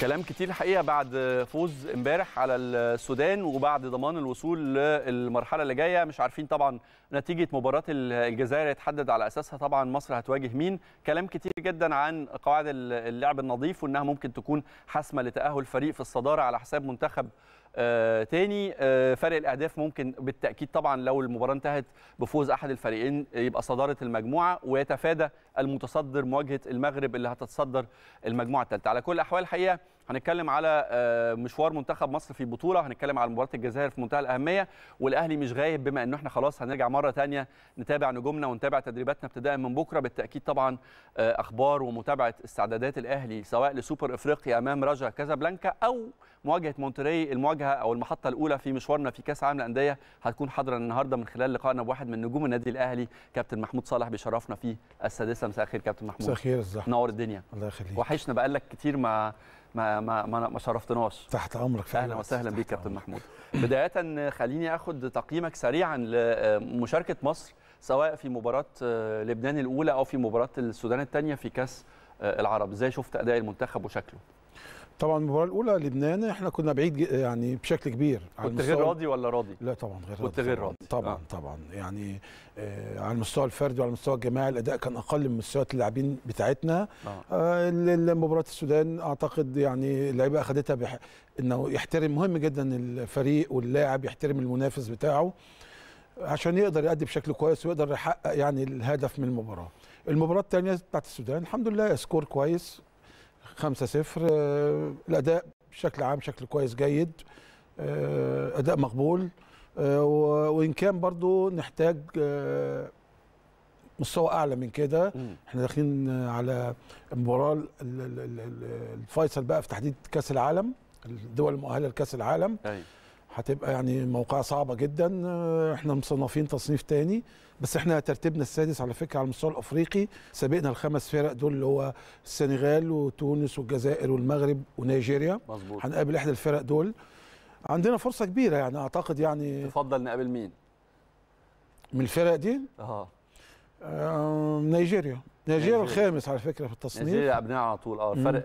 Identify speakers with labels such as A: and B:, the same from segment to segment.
A: كلام كتير الحقيقه بعد فوز امبارح على السودان وبعد ضمان الوصول للمرحله اللي جايه مش عارفين طبعا نتيجه مباراه الجزائر يتحدد على اساسها طبعا مصر هتواجه مين كلام كتير جدا عن قواعد اللعب النظيف وانها ممكن تكون حاسمه لتاهل فريق في الصداره على حساب منتخب آه، تاني آه، فرق الاهداف ممكن بالتاكيد طبعا لو المباراه انتهت بفوز احد الفريقين يبقى صداره المجموعه ويتفادى المتصدر مواجهه المغرب اللي هتتصدر المجموعه الثالثه على كل الاحوال الحقيقه هنتكلم على آه، مشوار منتخب مصر في البطوله هنتكلم على مباراه الجزائر في منتهى الاهميه والاهلي مش غايب بما انه احنا خلاص هنرجع مره ثانيه نتابع نجومنا ونتابع تدريباتنا ابتداء من بكره بالتاكيد طبعا آه، اخبار ومتابعه استعدادات الاهلي سواء لسوبر افريقيا امام رجا كازابلانكا او مواجهه مونتري المواجهه او المحطه الاولى في مشوارنا في كاس عالم الانديه هتكون حاضره النهارده من خلال لقائنا بواحد من نجوم النادي الاهلي كابتن محمود صالح بيشرفنا في السادسه مساء الخير كابتن محمود مساء الخير نور الدنيا الله يخليك وحشنا بقالك كتير ما ما ما ما, ما شرفتناش تحت امرك فعلا اهلا وسهلا بيك كابتن محمود بدايه خليني اخد تقييمك سريعا لمشاركه آه، مصر سواء في مباراه آه، لبنان الاولى او في مباراه السودان الثانيه في كاس آه، العرب ازاي شفت اداء المنتخب وشكله
B: طبعا المباراه الاولى لبنان احنا كنا بعيد يعني بشكل كبير كنت غير راضي ولا راضي لا طبعا غير كنت غير راضي طبعا آه. طبعا يعني آه على المستوى الفردي وعلى المستوى الجماعي الاداء كان اقل من مستويات اللاعبين بتاعتنا آه. آه مباراه السودان اعتقد يعني اللعيبه اخذتها بح... انه يحترم مهم جدا الفريق واللاعب يحترم المنافس بتاعه عشان يقدر يأدي بشكل كويس ويقدر يحقق يعني الهدف من المباراه المباراه الثانيه بتاعت السودان الحمد لله سكور كويس 5-0 آه، الاداء بشكل عام شكل كويس جيد آه، اداء مقبول آه، وان كان برضو نحتاج مستوى اعلى من كده احنا داخلين على المباراه الفيصل بقى في تحديد كاس العالم الدول المؤهله لكاس العالم أي. أيوة. هتبقى يعني موقعها صعبه جدا آه، احنا مصنفين تصنيف تاني بس احنا ترتيبنا السادس على فكره على المستوى الافريقي سابقنا الخمس فرق دول اللي هو السنغال وتونس والجزائر والمغرب ونيجيريا مظبوط هنقابل احدى الفرق دول عندنا فرصه كبيره يعني اعتقد يعني
A: تفضل نقابل مين
B: من الفرق دي اه, نيجيريا نيجيريا الخامس على فكره في التصنيف نيجيريا قبلناها على طول اه فرق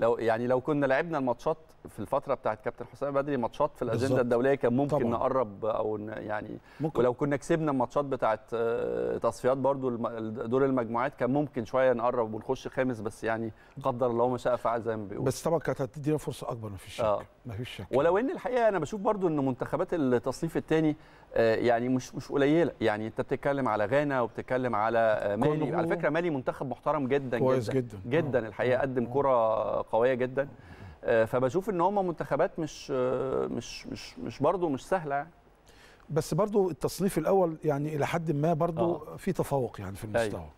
A: لو يعني لو كنا لعبنا الماتشات في الفتره بتاعت كابتن حسام بدري ماتشات في الاجنده بالزبط. الدوليه كان ممكن طبعا. نقرب او يعني ممكن. ولو كنا كسبنا الماتشات بتاعت آه، تصفيات برضو دور المجموعات كان ممكن شويه نقرب ونخش خامس بس يعني قدر الله ما شاء فعل زي ما بيقول بس
B: طبعا كانت هتدينا فرصه اكبر فيش آه. شك آه. مفيش شك
A: ولو ان الحقيقه انا بشوف برضو ان منتخبات التصنيف الثاني آه، يعني مش مش قليله يعني انت بتتكلم على غانا وبتتكلم على آه، مالي على فكره مالي منتخب محترم جدا كويس جدا جدا, جداً آه. الحقيقه قدم كره قويه جدا فبشوف ان هم منتخبات مش مش مش مش برضه مش سهله
B: بس برضه التصنيف الاول يعني الى حد ما برضه آه. في تفوق يعني في المستوى أيوه.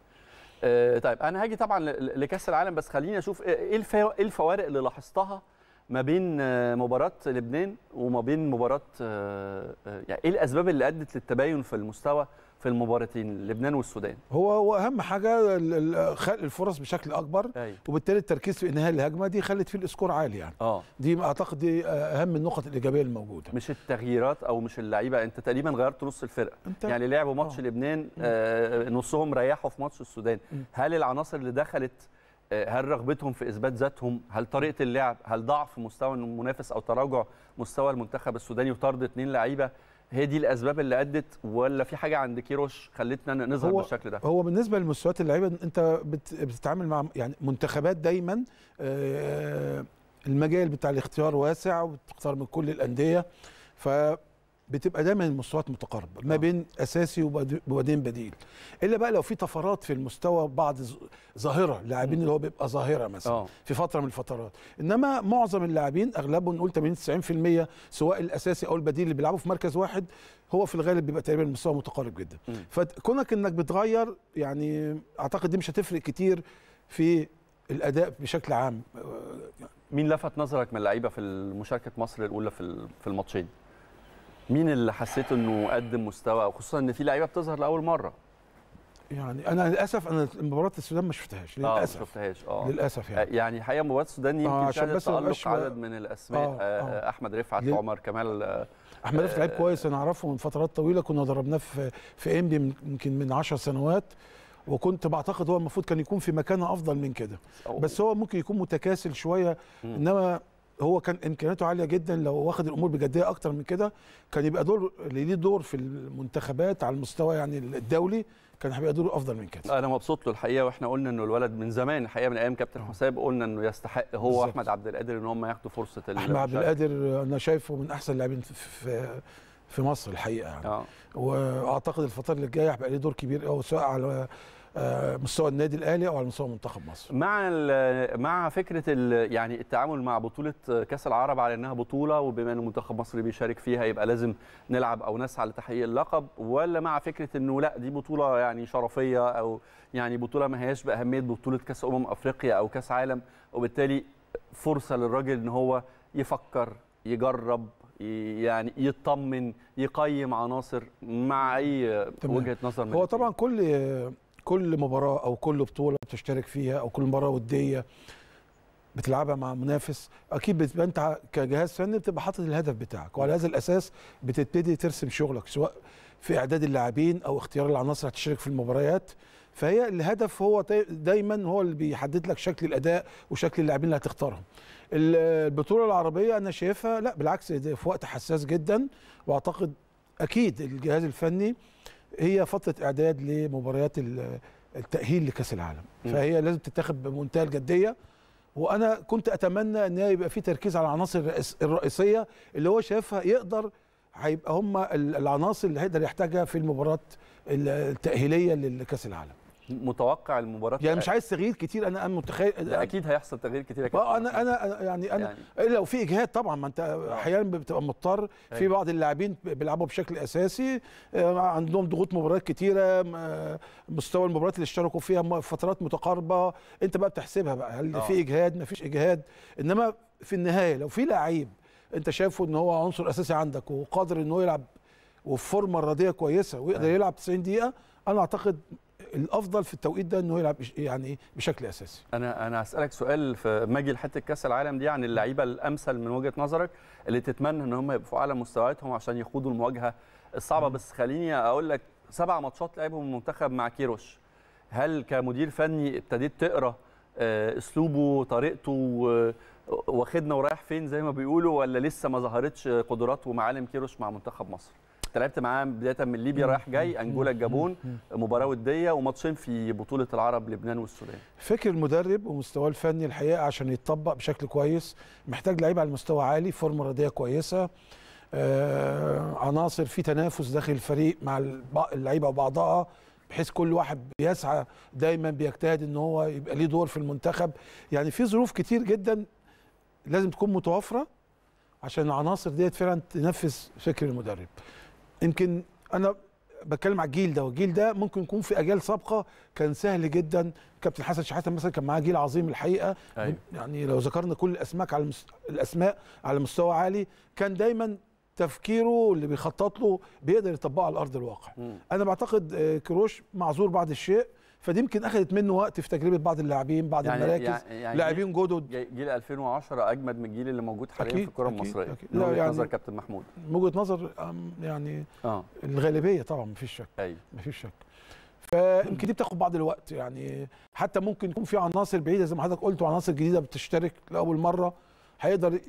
A: آه طيب انا هاجي طبعا لكاس العالم بس خليني اشوف ايه, إيه, إيه الفوارق اللي لاحظتها ما بين آه، مباراه لبنان وما بين مباراه آه، آه، يعني ايه الاسباب اللي ادت للتباين في المستوى في المباراتين لبنان والسودان
B: هو هو اهم حاجه خلق الفرص بشكل اكبر أي. وبالتالي التركيز في انهاء الهجمه دي خلت فيه الاسكور عالي يعني أوه. دي اعتقد دي اهم النقط الايجابيه الموجوده
A: مش التغييرات او مش اللعيبه انت تقريبا غيرت نص الفرقه انت... يعني لعبوا ماتش أوه. لبنان آه نصهم ريحوا في ماتش السودان م. هل العناصر اللي دخلت هل رغبتهم في اثبات ذاتهم هل طريقه اللعب هل ضعف مستوى المنافس او تراجع مستوى المنتخب السوداني وطرد اثنين لعيبه هي دي الاسباب اللي ادت ولا في حاجه عند كيروش خلتنا نظهر هو بالشكل ده هو
B: بالنسبه لمستويات اللعيبه انت بتتعامل مع يعني منتخبات دايما آه، المجال بتاع الاختيار واسع وبتختار من كل الانديه ف بتبقى دايما المستويات متقاربه ما آه. بين اساسي وبعدين بديل الا بقى لو في طفرات في المستوى بعض ظاهره اللاعبين اللي هو بيبقى ظاهره مثلا أوه. في فتره من الفترات انما معظم اللاعبين اغلبهم نقول 80 90% سواء الاساسي او البديل اللي بيلعبوا في مركز واحد هو في الغالب بيبقى تقريبا المستوى متقارب جدا مم. فكونك انك بتغير يعني اعتقد دي مش هتفرق كتير في الاداء بشكل عام
A: مين لفت نظرك من اللعيبه في مشاركه مصر الاولى في في الماتشين مين اللي حسيت انه قدم مستوى خصوصا ان في لعيبه بتظهر لاول مره
B: يعني انا للاسف انا مباراه السودان ما شفتهاش آه، للاسف ما شفتهاش اه للاسف يعني
A: آه، يعني حقيقه مباراه السودان يمكن آه عشان بس تالق عدد من الاسماء آه،, آه آه احمد رفعت لل... عمر كمال آه احمد رفعت لعيب كويس
B: انا اعرفه من فترات طويله كنا ضربناه في في انبي يمكن من 10 سنوات وكنت بعتقد هو المفروض كان يكون في مكانه افضل من كده بس هو ممكن يكون متكاسل شويه انما هو كان امكانياته عاليه جدا لو واخد الامور بجديه اكتر من كده كان يبقى دور ليه دور في المنتخبات على المستوى يعني الدولي كان هيبقى دوره افضل
A: من كده انا مبسوط له الحقيقه واحنا قلنا انه الولد من زمان الحقيقه من ايام كابتن آه. حساب قلنا انه يستحق هو بالزبط. احمد عبد القادر ان هم ياخدوا فرصه احمد عبد القادر
B: انا شايفه من احسن اللاعبين في في مصر الحقيقه يعني آه. واعتقد الفتره اللي جايه هيبقى ليه دور كبير قوي سواء على آه، مستوى النادي الاهلي او على مستوى منتخب مصر
A: مع مع فكره يعني التعامل مع بطوله كاس العرب على انها بطوله وبما ان منتخب مصر بيشارك فيها يبقى لازم نلعب او نسعى لتحقيق اللقب ولا مع فكره انه لا دي بطوله يعني شرفيه او يعني بطوله ما هياش باهميه بطوله كاس امم افريقيا او كاس عالم وبالتالي فرصه للراجل ان هو يفكر يجرب يعني يطمن يقيم عناصر مع اي تمام. وجهه نظر هو
B: طبعا كل كل مباراه او كل بطوله بتشترك فيها او كل مباراه وديه بتلعبها مع منافس اكيد بتبقى انت كجهاز فني بتبقى حاطط الهدف بتاعك وعلى هذا الاساس بتبتدي ترسم شغلك سواء في اعداد اللاعبين او اختيار العناصر هتشترك في المباريات فهي الهدف هو دايما هو اللي بيحدد لك شكل الاداء وشكل اللاعبين اللي هتختارهم البطوله العربيه انا شايفها لا بالعكس في وقت حساس جدا واعتقد اكيد الجهاز الفني هي فتره اعداد لمباريات التاهيل لكاس العالم فهي لازم تتاخد بمنتهى الجديه وانا كنت اتمنى ان يبقى في تركيز على العناصر الرئيسيه اللي هو شايفها يقدر هيبقى هم العناصر اللي هيقدر يحتاجها في المباراه التاهيليه لكاس العالم
A: متوقع المباراه يعني مش عايز تغيير
B: كتير انا انا متخيل
A: اكيد هيحصل تغيير كتير اكيد
B: انا انا يعني انا يعني. إيه لو في اجهاد طبعا ما انت آه. احيانا بتبقى مضطر في أيوه. بعض اللاعبين بيلعبوا بشكل اساسي آه، عندهم ضغوط مباريات كتيره آه، مستوى المباريات اللي اشتركوا فيها فترات متقاربه انت بقى بتحسبها بقى هل في اجهاد ما فيش اجهاد انما في النهايه لو في لعيب انت شايفه ان هو عنصر اساسي عندك وقادر ان هو يلعب وفورمه فورمه رياضيه كويسه ويقدر أيوه. يلعب 90 دقيقه انا اعتقد الافضل في التوقيت ده انه يلعب يعني بشكل اساسي
A: انا انا هسالك سؤال في ما اجي لحته كاس العالم دي عن اللعيبه الامثل من وجهه نظرك اللي تتمنى ان هم يبقوا في اعلى مستوياتهم عشان يخوضوا المواجهه الصعبه بس خليني اقول لك سبع ماتشات لعبهم المنتخب مع كيروش هل كمدير فني ابتديت تقرا آه، اسلوبه طريقته واخدنا ورايح فين زي ما بيقولوا ولا لسه ما ظهرتش قدرات ومعالم كيروش مع منتخب مصر انت لعبت معاه بدايه من ليبيا رايح جاي انجولا الجابون مباراه وديه وماتشين في بطوله العرب لبنان والسودان
B: فكر المدرب ومستواه الفني الحقيقه عشان يتطبق بشكل كويس محتاج لعيب على مستوى عالي فورمه رياضيه كويسه آه عناصر في تنافس داخل الفريق مع اللعيبه وبعضها بحيث كل واحد بيسعى دايما بيجتهد ان هو يبقى ليه دور في المنتخب يعني في ظروف كتير جدا لازم تكون متوافره عشان العناصر ديت فعلا تنفذ فكر المدرب يمكن انا بتكلم على الجيل ده والجيل ده ممكن يكون في اجيال سابقه كان سهل جدا كابتن حسن شحاته مثلا كان معاه جيل عظيم الحقيقه أيوة. يعني لو ذكرنا كل الاسماك على المس... الاسماء على مستوى عالي كان دايما تفكيره اللي بيخطط له بيقدر يطبقه على ارض الواقع م. انا بعتقد آه، كروش معذور بعض الشيء فدي يمكن اخذت منه وقت في تجربه بعض اللاعبين بعض يعني المراكز يعني, يعني لاعبين
A: جدد جيل 2010 اجمد من الجيل اللي موجود حاليا في الكره المصريه من وجهه يعني نظر كابتن محمود
B: من وجهه نظر يعني آه. الغالبيه طبعا مفيش شك أيوه. مفيش شك فيمكن دي بتاخد بعض الوقت يعني حتى ممكن يكون في عناصر بعيده زي ما حضرتك قلت وعناصر جديده بتشترك لاول مره هيقدر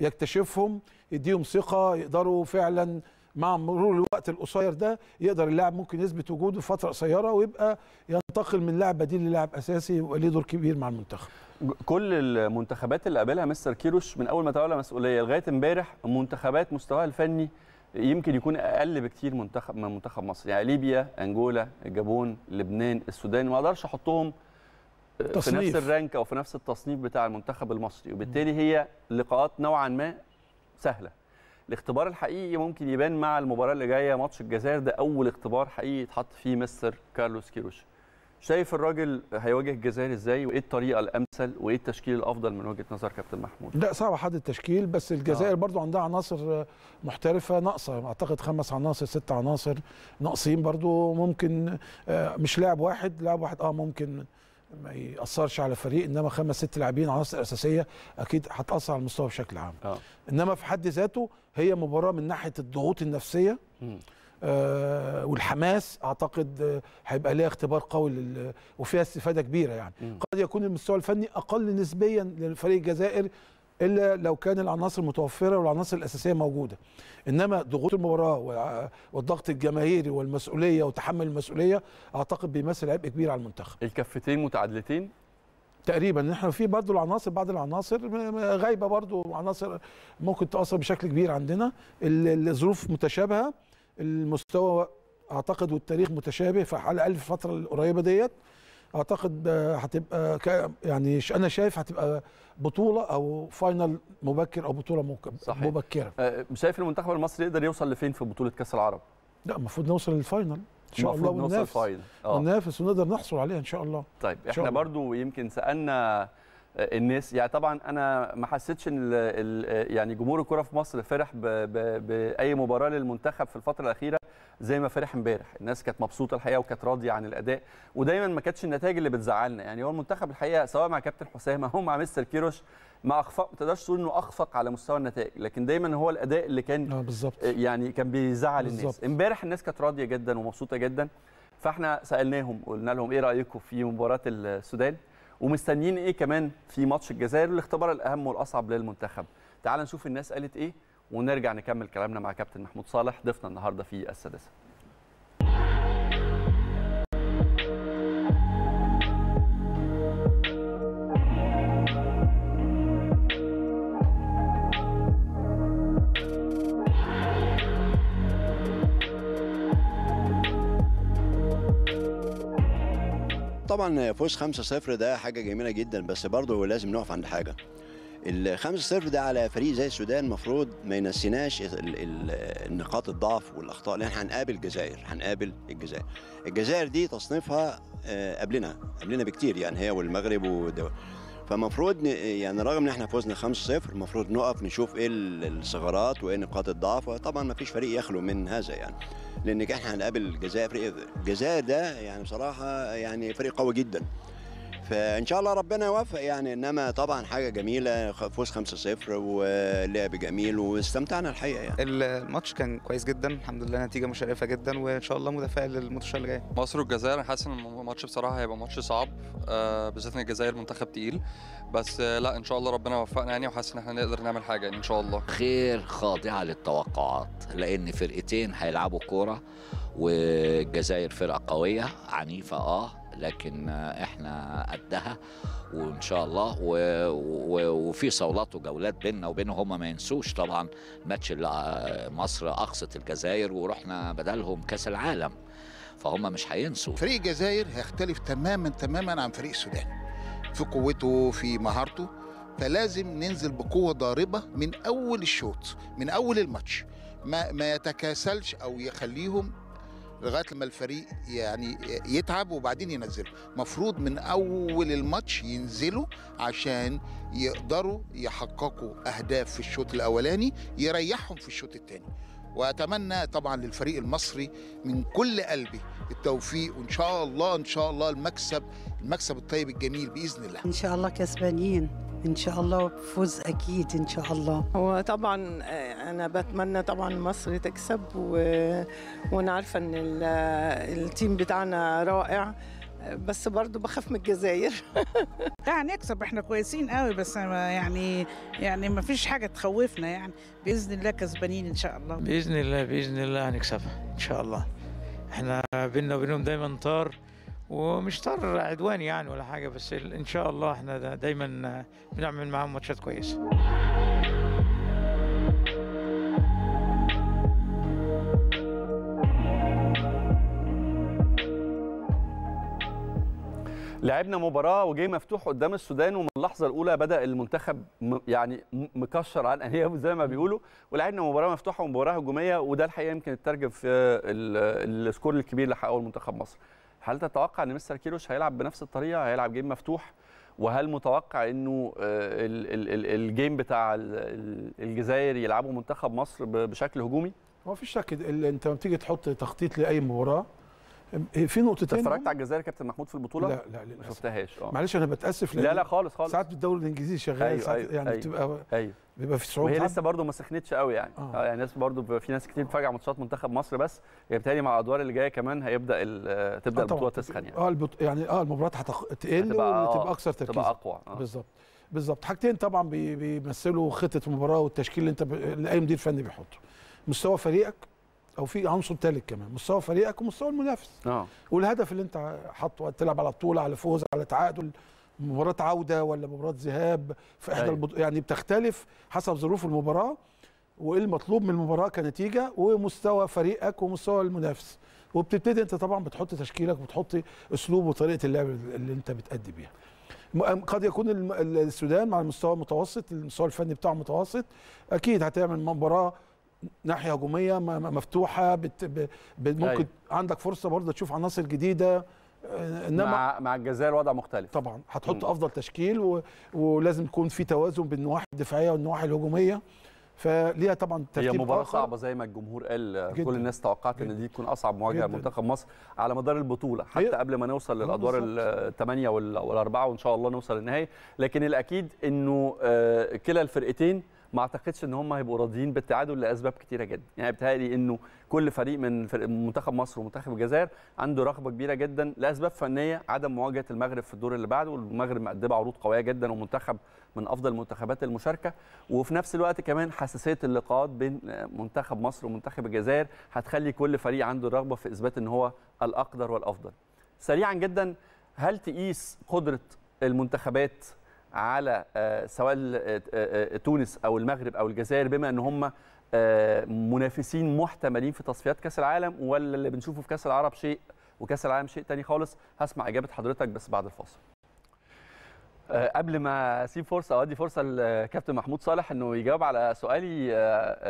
B: يكتشفهم يديهم ثقه يقدروا فعلا مع مرور الوقت القصير ده يقدر اللاعب ممكن يثبت وجوده فتره قصيره ويبقى ينتقل من لاعب بديل للاعب اساسي ويبقى ليه دور كبير مع المنتخب
A: كل المنتخبات اللي قابلها مستر كيروش من اول ما تولى مسؤوليه لغايه امبارح منتخبات مستواها الفني يمكن يكون اقل بكتير منتخب من منتخب مصر يعني ليبيا انجولا الجابون لبنان السودان ما اقدرش احطهم تصنيف. آه، في نفس الرانك او في نفس التصنيف بتاع المنتخب المصري وبالتالي هي لقاءات نوعا ما سهله الاختبار الحقيقي ممكن يبان مع المباراه اللي جايه ماتش الجزائر ده اول اختبار حقيقي يتحط فيه مستر كارلوس كيروش شايف الراجل هيواجه الجزائر ازاي وايه الطريقه الامثل وايه التشكيل الافضل من وجهه نظر كابتن محمود
B: لا صعب حد التشكيل بس الجزائر آه. برضو عندها عناصر محترفه ناقصه اعتقد خمس عناصر ست عناصر ناقصين برضو ممكن آه، مش لاعب واحد لاعب واحد اه ممكن ما ياثرش على فريق انما خمس ست لاعبين عناصر اساسيه اكيد هتاثر على المستوى بشكل عام أوه. انما في حد ذاته هي مباراه من ناحيه الضغوط النفسيه آه والحماس اعتقد هيبقى آه ليها اختبار قوي وفيها استفاده كبيره يعني م. قد يكون المستوى الفني اقل نسبيا لفريق الجزائر الا لو كان العناصر متوفره والعناصر الاساسيه موجوده انما ضغوط المباراه والضغط الجماهيري والمسؤوليه وتحمل المسؤوليه اعتقد بيمثل عبء كبير على المنتخب
A: الكفتين متعادلتين
B: تقريبا احنا في برضه العناصر بعض العناصر غايبه برضه عناصر ممكن تاثر بشكل كبير عندنا الظروف متشابهه المستوى اعتقد والتاريخ متشابه فعلى الاقل في الفتره القريبه ديت اعتقد آه، هتبقى يعني انا شايف هتبقى بطوله او فاينل مبكر او بطوله ممكن صحيح. مبكره
A: آه، شايف المنتخب المصري يقدر يوصل لفين في بطوله كاس العرب
B: لا المفروض نوصل للفاينل ان شاء الله وننافس آه. وننافس ونقدر نحصل عليها ان شاء الله
A: طيب شاء احنا برضو يمكن سالنا الناس يعني طبعا انا ما حسيتش ان يعني جمهور الكره في مصر فرح باي مباراه للمنتخب في الفتره الاخيره زي ما فرح امبارح الناس كانت مبسوطه الحقيقه وكانت راضيه عن الاداء ودايما ما كانتش النتائج اللي بتزعلنا يعني هو المنتخب الحقيقه سواء مع كابتن حسام او مع مستر كيروش ما اخفق ما تقدرش تقول انه اخفق على مستوى النتائج لكن دايما هو الاداء اللي كان آه بالظبط يعني كان بيزعل بالزبط. الناس امبارح الناس كانت راضيه جدا ومبسوطه جدا فاحنا سالناهم قلنا لهم ايه رايكم في مباراه السودان ومستنيين ايه كمان في ماتش الجزائر والاختبار الاهم والاصعب للمنتخب تعال نشوف الناس قالت ايه ونرجع نكمل كلامنا مع كابتن محمود صالح ضيفنا النهارده في السادسه طبعا فوز 5-0 ده حاجه جميله جدا بس برضه لازم نقف عند حاجه ال 5-0 ده على فريق زي السودان المفروض ما ينسيناش النقاط الضعف والاخطاء لان هنقابل الجزائر هنقابل الجزائر الجزائر دي تصنيفها آه، قبلنا قبلنا بكتير يعني هي والمغرب ودول فمفروض يعني رغم ان احنا فوزنا 5-0 المفروض نقف نشوف ايه الثغرات وايه نقاط الضعف طبعا ما فيش فريق يخلو من هذا يعني لان احنا هنقابل الجزائر فريق الجزائر ده يعني بصراحه يعني فريق قوي جدا فان شاء الله ربنا يوفق يعني انما طبعا حاجه جميله فوز 5-0 ولعب جميل واستمتعنا الحقيقه يعني الماتش كان كويس جدا الحمد لله نتيجه مشرفه جدا وان شاء الله متفائل للماتش اللي جاي مصر والجزائر انا حاسس ان الماتش بصراحه هيبقى ماتش صعب آه، بالذات ان الجزائر منتخب تقيل بس آه، لا ان شاء الله ربنا يوفقنا يعني وحاسس ان احنا نقدر نعمل حاجه يعني ان شاء الله خير خاضعه للتوقعات لان فرقتين هيلعبوا كوره والجزائر فرقه قويه عنيفه اه لكن احنا قدها وان شاء الله و... و... وفي
B: صولات وجولات بيننا وبينهم هم ما ينسوش طبعا ماتش مصر اقصت الجزائر ورحنا بدلهم كاس العالم فهم مش هينسوا فريق الجزائر هيختلف تماما تماما عن فريق السودان في قوته في مهارته فلازم ننزل بقوه ضاربه من اول الشوط من اول الماتش ما ما يتكاسلش او يخليهم لغايه لما الفريق يعني يتعب وبعدين ينزله مفروض من اول الماتش ينزلوا عشان يقدروا يحققوا اهداف في الشوط الاولاني يريحهم في الشوط الثاني واتمنى طبعا للفريق المصري من كل قلبي التوفيق وان شاء الله ان شاء الله المكسب المكسب الطيب الجميل باذن الله ان شاء الله كسبانين ان شاء الله
A: فوز اكيد ان شاء الله هو طبعا آه، انا بتمنى طبعا مصر تكسب و... وانا عارفه ان ال... آه، التيم بتاعنا رائع آه، بس برضو بخاف من الجزائر هنكسب احنا كويسين قوي بس يعني يعني ما فيش حاجه تخوفنا يعني باذن الله كسبانين ان شاء الله باذن الله
B: باذن الله هنكسبها ان شاء الله احنا بينا وبينهم دايما طار ومش طر عدوان يعني ولا حاجه بس ان شاء الله احنا دا دايما آه، بنعمل معاهم ماتشات كويسه
A: لعبنا مباراه وجاي مفتوح قدام السودان ومن اللحظه الاولى بدا المنتخب يعني مكشر عن انيابه زي ما بيقولوا ولعبنا مباراه مفتوحه ومباراه هجوميه وده الحقيقه يمكن الترجم في آه، السكور الكبير اللي حققه المنتخب مصر هل تتوقع ان مستر كيروش هيلعب بنفس الطريقه هيلعب جيم مفتوح وهل متوقع انه آه، الجيم بتاع الجزائر يلعبه منتخب مصر بشكل هجومي؟ ما فيش
B: شك انت لما تيجي تحط تخطيط لاي مباراه إيه، في نقطتين اتفرجت
A: على الجزائر كابتن محمود في البطوله لا لا ما شفتهاش اه معلش انا بتاسف لا لا خالص خالص ساعات الدوري الانجليزي شغال أيوة ساعات أيوة يعني أيوة بتبقى أيوة
B: بيبقى في صعوبه وهي لسه
A: برده ما سخنتش قوي يعني آه. آه، يعني ناس برده في ناس كتير بتفاجئ على ماتشات منتخب مصر بس يعني بالتالي مع الادوار اللي جايه كمان هيبدا آه، تبدا آه البطوله تسخن يعني اه
B: البط... يعني اه المباريات هتقل تقل وتبقى آه، اكثر تركيز تبقى اقوى آه. بالظبط بالظبط حاجتين طبعا بيمثلوا خطه المباراه والتشكيل اللي انت اللي اي مدير فني بيحطه مستوى فريقك او في عنصر ثالث كمان مستوى فريقك ومستوى المنافس اه والهدف اللي انت حاطه تلعب على بطوله على فوز على تعادل مباراه عوده ولا مباراه ذهاب في احدى أيوة. البط... يعني بتختلف حسب ظروف المباراه وايه المطلوب من المباراه كنتيجه ومستوى فريقك ومستوى المنافس وبتبتدي انت طبعا بتحط تشكيلك وبتحط اسلوب وطريقه اللعب اللي انت بتأدي بيها قد يكون السودان مع المستوى المتوسط المستوى الفني بتاعه متوسط اكيد هتعمل مباراه ناحيه هجوميه مفتوحه بت... ب... ممكن أي. أيوة. عندك فرصه برضه تشوف عناصر جديده آه، انما مع
A: مع الجزائر وضع مختلف طبعا هتحط افضل
B: تشكيل و... ولازم يكون في توازن بين النواحي الدفاعيه والنواحي الهجوميه فليها طبعا ترتيب هي مباراه صعبه
A: زي ما الجمهور قال آه، جداً. كل الناس توقعت جداً. ان دي تكون اصعب مواجهه لمنتخب مصر على مدار البطوله حتى هي. قبل ما نوصل آه، للادوار الثمانيه والاربعه وان شاء الله نوصل للنهائي لكن الاكيد انه كلا الفرقتين ما اعتقدش ان هم هيبقوا راضيين بالتعادل لاسباب كتيره جدا يعني بتهيألي انه كل فريق من فريق منتخب مصر ومنتخب الجزائر عنده رغبه كبيره جدا لاسباب فنيه عدم مواجهه المغرب في الدور اللي بعده والمغرب مقدمه عروض قويه جدا ومنتخب من افضل منتخبات المشاركه وفي نفس الوقت كمان حساسيه اللقاءات بين منتخب مصر ومنتخب الجزائر هتخلي كل فريق عنده الرغبه في اثبات ان هو الاقدر والافضل سريعا جدا هل تقيس قدره المنتخبات على آه، سواء آه، آه، تونس او المغرب او الجزائر بما ان هم منافسين محتملين في تصفيات كاس العالم ولا اللي بنشوفه في كاس العرب شيء وكاس العالم شيء تاني خالص هسمع اجابه حضرتك بس بعد الفاصل قبل ما اسيب فرصه اودي فرصه للكابتن محمود صالح انه يجاوب على سؤالي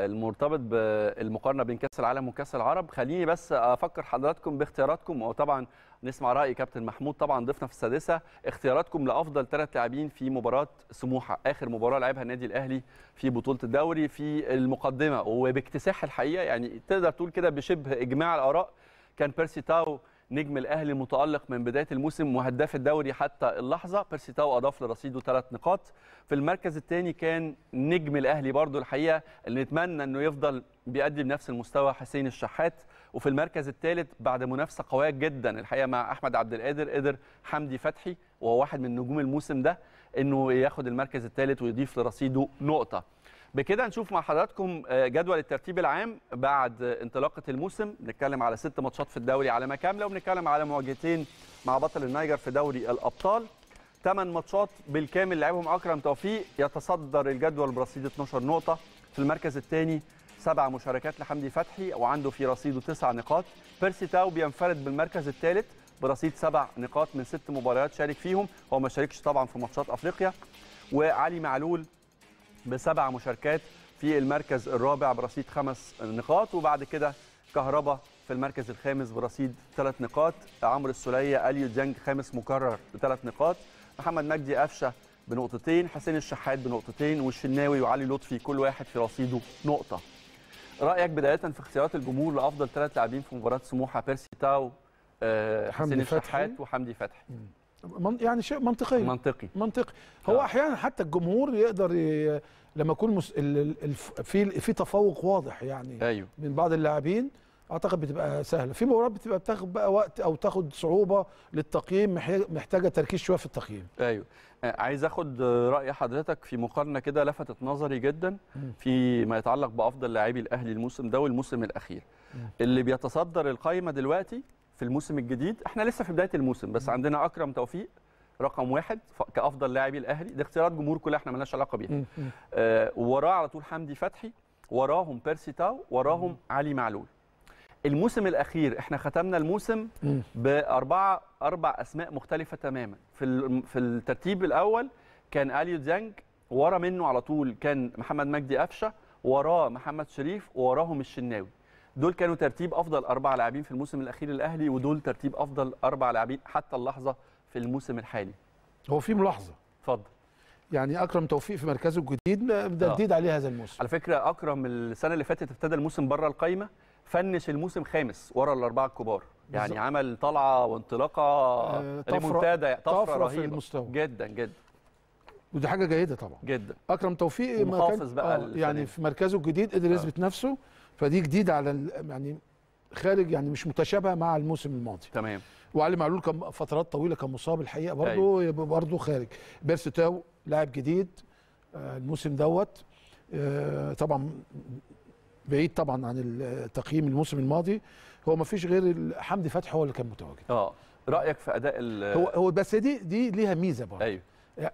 A: المرتبط بالمقارنه بين كاس العالم وكاس العرب خليني بس افكر حضراتكم باختياراتكم وطبعا نسمع راي كابتن محمود طبعا ضيفنا في السادسه اختياراتكم لافضل ثلاث لاعبين في مباراه سموحه اخر مباراه لعبها النادي الاهلي في بطوله الدوري في المقدمه وباكتساح الحقيقه يعني تقدر تقول كده بشبه اجماع الاراء كان بيرسي تاو نجم الاهلي متالق من بدايه الموسم وهداف الدوري حتى اللحظه بيرسي تاو اضاف لرصيده ثلاث نقاط في المركز الثاني كان نجم الاهلي برضو الحقيقه اللي نتمنى انه يفضل بيأدي بنفس المستوى حسين الشحات وفي المركز الثالث بعد منافسه قويه جدا الحقيقه مع احمد عبد القادر قدر حمدي فتحي وهو واحد من نجوم الموسم ده انه ياخد المركز الثالث ويضيف لرصيده نقطه بكده نشوف مع حضراتكم آه، جدول الترتيب العام بعد انطلاقه الموسم بنتكلم على ست ماتشات في الدوري على ما كامله وبنتكلم على مواجهتين مع بطل النيجر في دوري الابطال ثمان ماتشات بالكامل لعبهم اكرم توفيق يتصدر الجدول برصيد 12 نقطه في المركز الثاني سبع مشاركات لحمدي فتحي وعنده في رصيده تسع نقاط بيرسي تاو بينفرد بالمركز الثالث برصيد سبع نقاط من ست مباريات شارك فيهم هو ما شاركش طبعا في ماتشات افريقيا وعلي معلول بسبع مشاركات في المركز الرابع برصيد خمس نقاط وبعد كده كهربا في المركز الخامس برصيد ثلاث نقاط عمرو السليه اليو ديانج خامس مكرر بثلاث نقاط محمد مجدي قفشه بنقطتين حسين الشحات بنقطتين والشناوي وعلي لطفي كل واحد في رصيده نقطه رايك بدايه في اختيارات الجمهور لافضل ثلاث لاعبين في مباراه سموحه بيرسي تاو آه، حسين الشحات وحمدي فتحي
B: يعني شيء منطقي منطقي منطقي آه. هو آه. احيانا حتى الجمهور يقدر ي... لما يكون مس... ال... ال... في في تفوق واضح يعني أيوه. من بعض اللاعبين اعتقد بتبقى سهله في مباريات بتبقى بتاخد بقى وقت او تاخد صعوبه للتقييم محتاجه تركيز شويه في التقييم
A: ايوه آه، عايز اخد راي حضرتك في مقارنه كده لفتت نظري جدا في ما يتعلق بافضل لاعبي الاهلي الموسم ده والموسم الاخير اللي بيتصدر القائمه دلوقتي في الموسم الجديد احنا لسه في بدايه الموسم بس عندنا اكرم توفيق رقم واحد كافضل لاعبي الاهلي دي اختيارات جمهور كلها احنا مالناش علاقه بيها آه، وراه على طول حمدي فتحي وراهم بيرسي تاو وراهم علي معلول الموسم الاخير احنا ختمنا الموسم باربعه اربع اسماء مختلفه تماما في في الترتيب الاول كان اليو ديانج ورا منه على طول كان محمد مجدي قفشه وراه محمد شريف وراهم الشناوي دول كانوا ترتيب افضل اربع لاعبين في الموسم الاخير الاهلي ودول ترتيب افضل اربع لاعبين حتى اللحظه في الموسم الحالي هو في ملاحظه اتفضل يعني
B: اكرم توفيق في مركزه الجديد ده آه. جديد عليه هذا الموسم
A: على فكره اكرم السنه اللي فاتت ابتدى الموسم بره القايمه فنش الموسم خامس ورا الاربعه الكبار يعني بالزبط. عمل طلعه وانطلاقه آه طفره طفره رهيبة في المستوى جدا جدا ودي حاجه جيده طبعا جدا اكرم
B: توفيق ما كان بقى آه يعني في مركزه الجديد قدر آه. يثبت آه. نفسه فدي جديده على يعني خارج يعني مش متشابهه مع الموسم الماضي تمام وعلي معلول كان فترات طويله كان مصاب الحقيقه برضه أيوه. برضه خارج بيرسي تاو لاعب جديد آه، الموسم دوت آه، طبعا بعيد طبعا عن التقييم الموسم الماضي هو ما فيش غير حمدي فتحي هو اللي كان متواجد
A: اه رايك في اداء هو
B: هو بس دي دي ليها ميزه برضه ايوه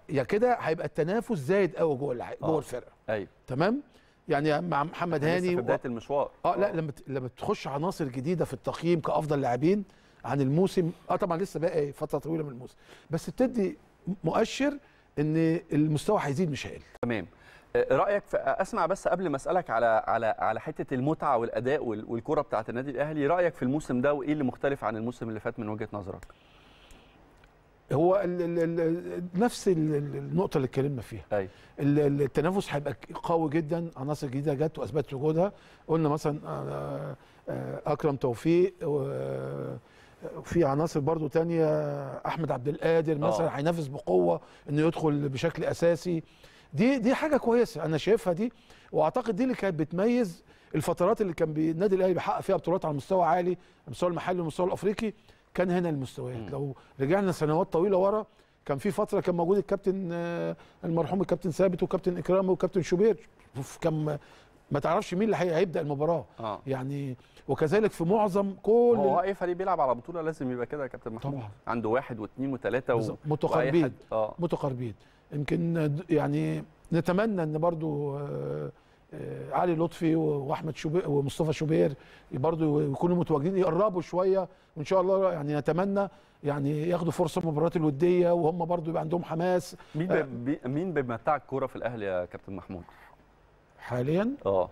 B: يا كده هيبقى التنافس زايد قوي جوه آه. جوه الفرقه ايوه تمام يعني مع محمد يعني هاني في بدايه المشوار اه لا آه. لما لما تخش عناصر جديده في التقييم كافضل لاعبين عن الموسم اه طبعا لسه باقي إيه، فتره طويله من الموسم بس بتدي مؤشر ان المستوى هيزيد مش هيقل
A: تمام رايك اسمع بس قبل ما اسالك على على على حته المتعه والاداء والكره بتاعه النادي الاهلي رايك في الموسم ده وايه اللي مختلف عن الموسم اللي فات من وجهه نظرك
B: هو الـ الـ نفس النقطه اللي اتكلمنا فيها أي. التنافس هيبقى قوي جدا عناصر جديده جت واثبتت وجودها قلنا مثلا آه، آه، اكرم توفيق وفي آه، عناصر برضو تانية احمد عبد القادر مثلا هينافس بقوه انه يدخل بشكل اساسي دي دي حاجه كويسه انا شايفها دي واعتقد دي اللي كانت بتميز الفترات اللي كان النادي الاهلي بيحقق فيها بطولات على مستوى عالي المستوى المحلي والمستوى الافريقي كان هنا المستويات لو رجعنا سنوات طويله ورا كان في فتره كان موجود الكابتن آه، المرحوم الكابتن ثابت وكابتن اكرامي وكابتن شوبير كان ما تعرفش مين اللي هيبدا المباراه آه. يعني وكذلك في معظم كل هو
A: اي فريق بيلعب على بطوله لازم يبقى كده يا كابتن محمود طبعا. عنده واحد واثنين وثلاثه و... متقاربين آه.
B: متقاربين يمكن يعني نتمنى ان برضو آه، آه، علي لطفي واحمد شوبير ومصطفى شوبير برضو يكونوا متواجدين يقربوا شويه وان شاء الله يعني نتمنى يعني ياخدوا فرصه المباريات الوديه وهم برضو يبقى عندهم حماس مين آه،
A: بي مين بيمتع الكوره في الاهلي يا كابتن محمود حاليا اه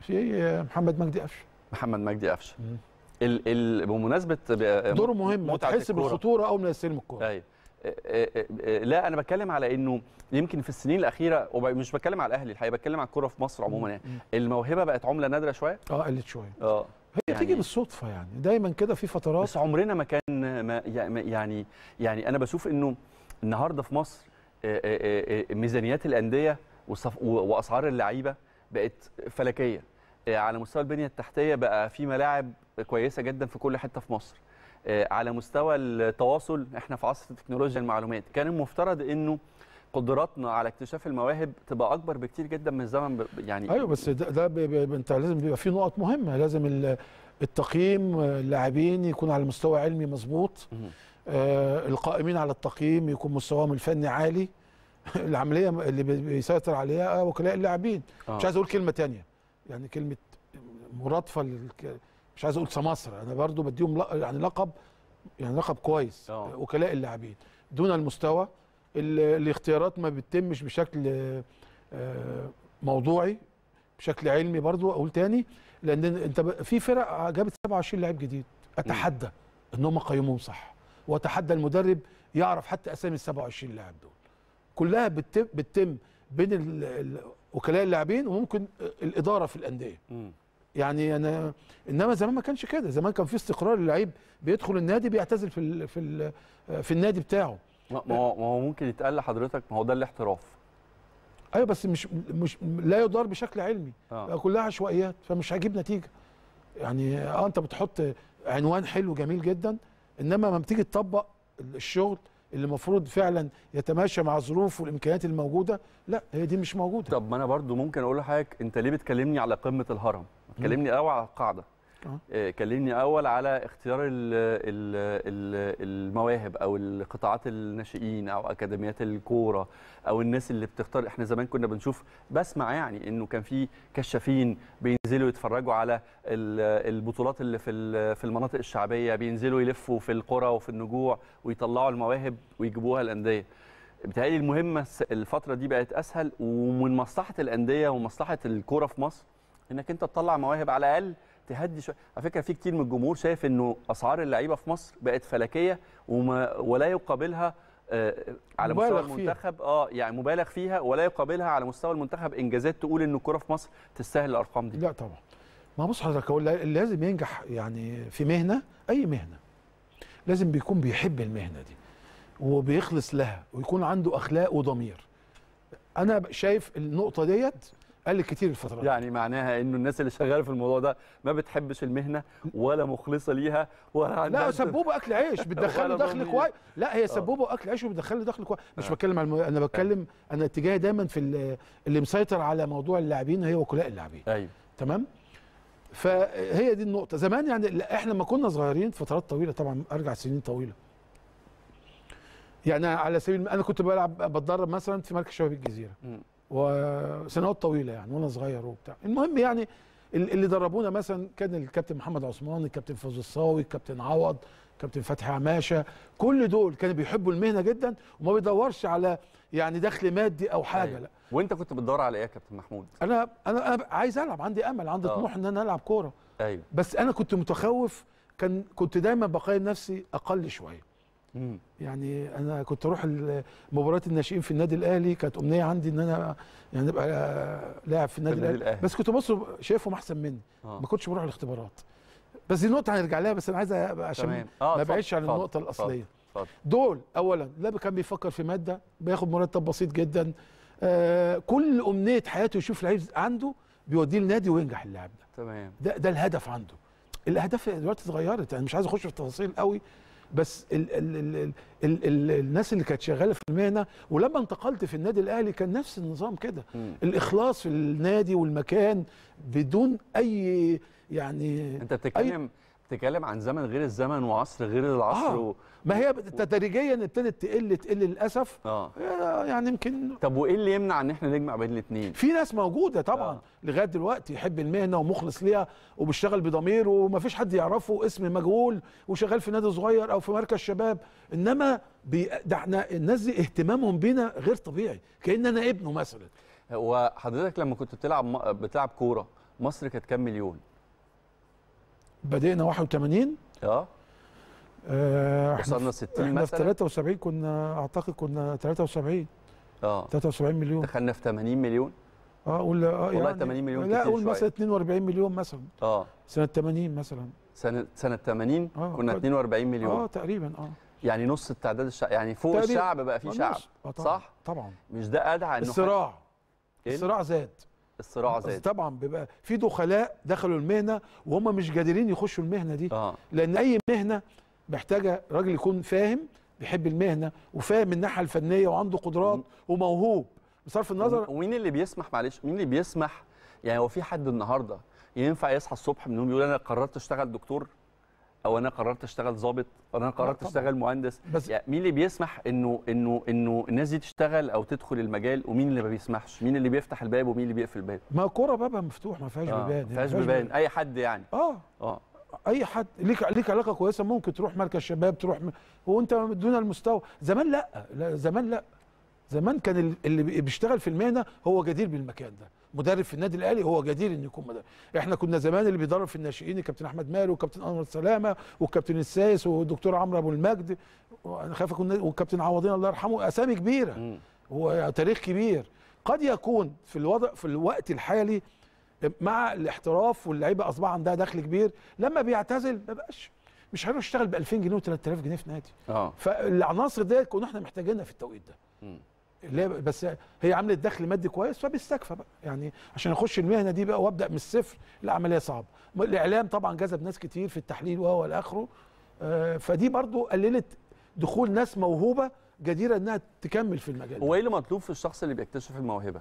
B: في محمد مجدي قفشه
A: محمد مجدي قفشه ال ال بمناسبه دوره مهم تحس بالخطوره اول ما يستلم الكوره ايوه آه، آه، آه، لا انا بتكلم على انه يمكن في السنين الاخيره ومش بتكلم على الاهلي الحقيقه بتكلم على الكوره في مصر عموما يعني الموهبه بقت عمله نادره شويه اه قلت شويه اه هي يعني بالصدفه يعني دايما كده في فترات بس عمرنا ما كان ما يعني يعني انا بشوف انه النهارده في مصر ميزانيات الانديه واسعار اللعيبه بقت فلكيه على مستوى البنيه التحتيه بقى في ملاعب كويسه جدا في كل حته في مصر آه، على مستوى التواصل احنا في عصر تكنولوجيا المعلومات كان المفترض انه قدراتنا على اكتشاف المواهب تبقى اكبر بكتير جدا من زمن يعني ايوه
B: بس ده, ده بي بي انت لازم بيبقى في نقط مهمه لازم التقييم اللاعبين يكون على مستوى علمي مظبوط آه القائمين على التقييم يكون مستواهم الفني عالي العمليه اللي بيسيطر عليها وكلاء اللاعبين آه. مش عايز اقول كلمه ثانيه يعني كلمه مرادفه مش عايز اقول سماسره انا برضو بديهم يعني لقب يعني لقب كويس أوه. وكلاء اللاعبين دون المستوى الاختيارات ما بتتمش بشكل آه، موضوعي بشكل علمي برضو اقول تاني لان انت في فرق جابت 27 لاعب جديد اتحدى ان هم قيموهم صح واتحدى المدرب يعرف حتى اسامي ال 27 لاعب دول كلها بتتم بتتم بين وكلاء اللاعبين وممكن آه، الاداره في الانديه يعني انا انما زمان ما كانش كده زمان كان في استقرار اللعيب بيدخل النادي بيعتزل في الـ في الـ في النادي بتاعه
A: ما هو ما هو ممكن يتقال لحضرتك ما هو ده الاحتراف
B: ايوه بس مش مش لا يدار بشكل علمي آه. كلها عشوائيات فمش هجيب نتيجه يعني اه انت بتحط عنوان حلو جميل جدا انما لما بتيجي تطبق الشغل
A: اللي المفروض فعلا يتماشى
B: مع الظروف والامكانيات الموجوده
A: لا هي دي مش موجوده طب ما انا برضو ممكن اقول لحضرتك انت ليه بتكلمني على قمه الهرم كلمني الاول على القاعده آه. آه، كلمني اول على اختيار المواهب او القطاعات الناشئين او اكاديميات الكوره او الناس اللي بتختار احنا زمان كنا بنشوف بسمع يعني انه كان في كشافين بينزلوا يتفرجوا على البطولات اللي في في المناطق الشعبيه بينزلوا يلفوا في القرى وفي النجوع ويطلعوا المواهب ويجيبوها الانديه بتهيألي المهمه الفتره دي بقت اسهل ومن مصلحه الانديه ومصلحه الكوره في مصر انك انت تطلع مواهب على الاقل تهدي شويه على فكره في كتير من الجمهور شايف انه اسعار اللعيبه في مصر بقت فلكيه وما ولا يقابلها آه، على مستوى المنتخب فيها. اه يعني مبالغ فيها ولا يقابلها على مستوى المنتخب انجازات تقول ان الكره في مصر تستاهل الارقام دي لا طبعا
B: ما بص حضرتك اللي لازم ينجح يعني في مهنه اي مهنه لازم بيكون بيحب المهنه دي وبيخلص لها ويكون عنده اخلاق وضمير انا شايف
A: النقطه ديت قل كتير الفتره دي يعني معناها انه الناس اللي شغاله في الموضوع ده ما بتحبش المهنه ولا مخلصه ليها ولا لا سبوبه اكل عيش بتدخل دخل كويس لا هي آه. سبوبه
B: واكل عيش وبتدخل دخل كويس مش آه. بتكلم عن انا بتكلم انا اتجاهي دايما في اللي مسيطر على موضوع اللاعبين هي وكلاء اللاعبين ايوه تمام فهي دي النقطه زمان يعني احنا لما كنا صغيرين فترات طويله طبعا ارجع سنين طويله يعني على سبيل انا كنت بلعب بتدرب مثلا في مركز شباب الجزيره وسنوات طويله يعني وانا صغير وبتاع المهم يعني اللي دربونا مثلا كان الكابتن محمد عثمان الكابتن فوز الصاوي الكابتن عوض الكابتن فتحي عماشه كل دول كانوا بيحبوا المهنه جدا وما بيدورش على يعني دخل مادي او حاجه أيوة. لا وانت كنت
A: بتدور على ايه يا كابتن محمود
B: انا انا, أنا عايز العب عندي امل عندي طموح آه. ان انا العب كوره ايوه بس انا كنت متخوف كان كنت دايما بقيم نفسي اقل شويه يعني انا كنت اروح مباراه الناشئين في النادي الاهلي كانت امنيه عندي ان انا يعني ابقى لاعب في النادي الاهلي الاهلي بس كنت بص شايفهم احسن مني آه. ما كنتش بروح الاختبارات بس دي نقطه هنرجع لها بس انا عايز ابقى عشان آه ما بعيش عن النقطه الاصليه فضل. دول اولا لا كان بيفكر في ماده بياخد مرتب بسيط جدا آه كل امنيه حياته يشوف لعيب عنده بيوديه النادي وينجح اللاعب ده تمام ده ده الهدف عنده الاهداف دلوقتي اتغيرت انا يعني مش عايز اخش في التفاصيل قوي بس ال ال ال ال الـ الناس اللي كانت شغاله في المهنه ولما انتقلت في النادي الاهلي كان نفس النظام كده الاخلاص في النادي والمكان بدون اي يعني انت
A: بتتكلم تتكلم عن زمن غير الزمن وعصر غير العصر آه. و... ما هي تدريجيا ابتدت تقل تقل للاسف آه. آه. يعني يمكن طب وايه اللي يمنع ان احنا نجمع بين
B: الاثنين في ناس موجوده طبعا آه. لغايه دلوقتي يحب المهنه ومخلص ليها وبيشتغل بضمير ومفيش حد يعرفه اسم مجهول وشغال في نادي صغير او في مركز شباب انما
A: بي... ده احنا الناس دي اهتمامهم بينا غير طبيعي كان انا ابنه مثلا وحضرتك لما كنت بتلعب بتلعب كوره مصر كانت كام مليون
B: بدأنا 81
A: اه, آه، وصلنا 60 مثلا احنا في 73
B: كنا اعتقد كنا 73 اه 73 مليون
A: دخلنا في 80 مليون اه قول اه والله 80 يعني مليون لا قول مثلا 42 مليون مثلا اه سنه 80 مثلا سنه سنه 80 آه كنا 42 مليون اه
B: تقريبا اه
A: يعني نص التعداد الشعب يعني فوق تقريبا. الشعب بقى في آه، شعب آه طبعًا. صح؟ طبعا مش ده ادعى انه الصراع إيه؟ الصراع زاد الصراع زاد
B: طبعا بيبقى في دخلاء دخلوا المهنه وهم مش قادرين يخشوا المهنه دي آه. لان اي مهنه محتاجه راجل يكون فاهم بيحب المهنه وفاهم الناحيه الفنيه وعنده قدرات وموهوب بصرف
A: النظر ومين اللي بيسمح معلش مين اللي بيسمح يعني هو في حد النهارده ينفع يصحى الصبح من النوم يقول انا قررت اشتغل دكتور او انا قررت اشتغل ظابط او انا قررت اشتغل مهندس بس يعني مين اللي بيسمح انه انه انه الناس دي تشتغل او تدخل المجال ومين اللي ما بيسمحش مين اللي بيفتح الباب ومين اللي بيقفل الباب
B: ما كوره بابها مفتوح ما فيهاش آه. بيبان ما يعني، فيهاش بيبان
A: اي حد يعني اه اه
B: اي حد ليك ليك علاقه كويسه ممكن تروح مركز شباب تروح م... وانت دون المستوى زمان لا, لا زمان لا زمان كان اللي بيشتغل في المهنه هو جدير بالمكان ده مدرب في النادي الاهلي هو جدير ان يكون مدرب احنا كنا زمان اللي بيدرب في الناشئين الكابتن احمد ماهر والكابتن انور سلامه والكابتن السايس والدكتور عمرو ابو المجد انا خايف اكون والكابتن عوضين الله يرحمه اسامي كبيره وتاريخ كبير قد يكون في الوضع في الوقت الحالي مع الاحتراف واللعيبه اصبح عندها دخل كبير لما بيعتزل ما بقاش مش هيروح يشتغل ب 2000 جنيه و3000 جنيه في نادي اه فالعناصر ديت كنا احنا محتاجينها في التوقيت ده لا بس هي عملت دخل مادي كويس فبيستكفى بقى يعني عشان اخش المهنه دي بقى وابدا من الصفر العمليه صعبه الاعلام طبعا جذب ناس كتير في التحليل وهو اخره آه، فدي برضو قللت دخول ناس موهوبه جديره انها تكمل في المجال
A: هو ايه اللي مطلوب في الشخص اللي بيكتشف الموهبه